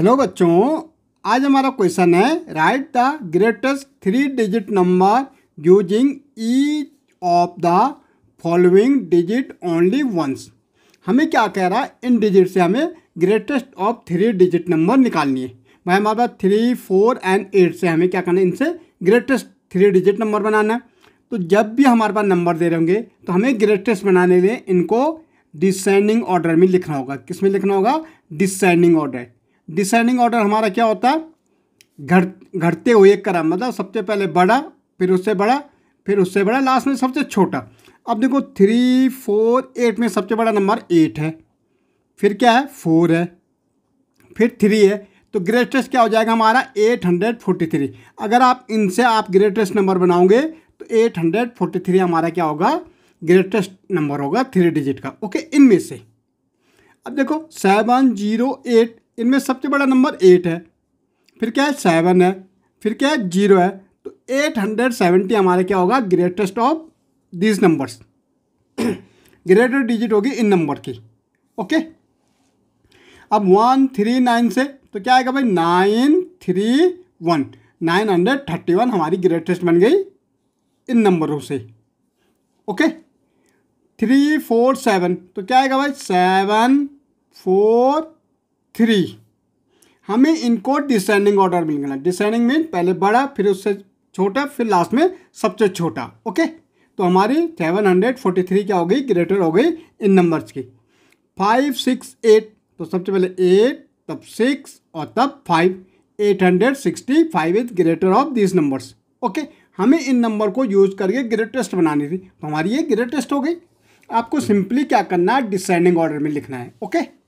Hello बच्चों आज हमारा क्वेश्चन है write the greatest three digit number using each of the following digit only once हमें क्या कह रहा है इन डिजिट से हमें greatest of three digit number निकालनी है भाई हमारे पास थ्री फोर एंड एट से हमें क्या करना है इनसे ग्रेटेस्ट थ्री डिजिट नंबर बनाना है तो जब भी हमारे पास नंबर दे रहे होंगे तो हमें ग्रेटेस्ट बनाने के लिए इनको डिसेंडिंग ऑर्डर में लिखना होगा किस में लिखना होगा डिसेंडिंग ऑर्डर डिसेंडिंग ऑर्डर हमारा क्या होता है घट घटते हुए क्रम मतलब सबसे पहले बड़ा फिर उससे बड़ा फिर उससे बड़ा लास्ट में सबसे छोटा अब देखो थ्री फोर एट में सबसे बड़ा नंबर एट है फिर क्या है फोर है फिर थ्री है तो ग्रेटेस्ट क्या हो जाएगा हमारा एट हंड्रेड फोर्टी थ्री अगर आप इनसे आप ग्रेटेस्ट नंबर बनाओगे तो एट हंड्रेड फोर्टी थ्री हमारा क्या होगा ग्रेटेस्ट नंबर होगा थ्री डिजिट का ओके इनमें से अब देखो सेवन जीरो एट इनमें सबसे बड़ा नंबर एट है फिर क्या है सेवन है फिर क्या है जीरो है तो एट हंड्रेड सेवेंटी हमारे क्या होगा greatest of these numbers greater digit होगी इन नंबर की ओके अब वन थ्री नाइन से तो क्या आएगा भाई nine three one nine hundred thirty one हमारी ग्रेटेस्ट बन गई इन नंबरों से ओके थ्री फोर सेवन तो क्या आएगा भाई सेवन फोर थ्री हमें इनको डिसेंडिंग ऑर्डर में लिखना है डिसेंडिंग मीन पहले बड़ा फिर उससे छोटा फिर लास्ट में सबसे छोटा ओके तो हमारी सेवन हंड्रेड फोर्टी थ्री क्या हो गई ग्रेटर हो गई इन नंबर्स की फाइव सिक्स एट तो सबसे पहले एट तब सिक्स और तब five eight hundred sixty five is greater of this numbers okay हमें इन नंबर को यूज करके ग्रेटेस्ट बनानी थी तो हमारी ये ग्रेटेस्ट हो गई आपको सिंपली क्या करना है डिसेंडिंग ऑर्डर में लिखना है ओके okay?